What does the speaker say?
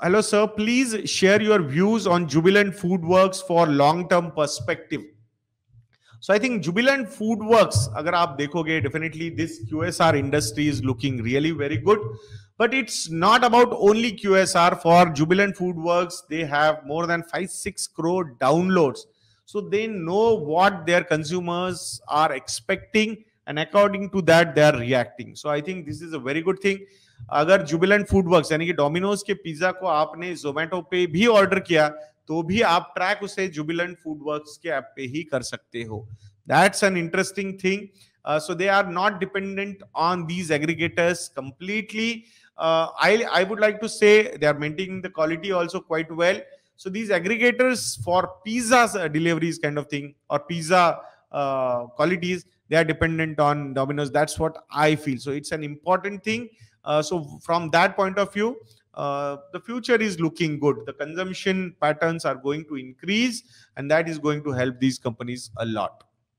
Hello, sir. Please share your views on Jubilant Foodworks for long-term perspective. So I think Jubilant Foodworks, अगर आप देखोगे definitely this QSR industry is looking really very good. But it's not about only QSR. For Jubilant Foodworks, they have more than 5 6 crore downloads. So they know what their consumers are expecting and according to that they are reacting so I think this is a very good thing अगर Jubilant food work यानी कि Domino's के pizza को आपने जोमेटो पे भी order किया तो भी आप ट्रैक उसे जुबिलेंट फूड वर्क के ऐप पे ही कर सकते हो that's an interesting thing so they are not dependent on these aggregators completely I I would like to say they are maintaining the quality also quite well so these aggregators for pizza uh, deliveries kind of thing or pizza uh, they are dependent on Domino's. that's what i feel so it's an important thing uh, so from that point of view uh, the future is looking good the consumption patterns are going to increase and that is going to help these companies a lot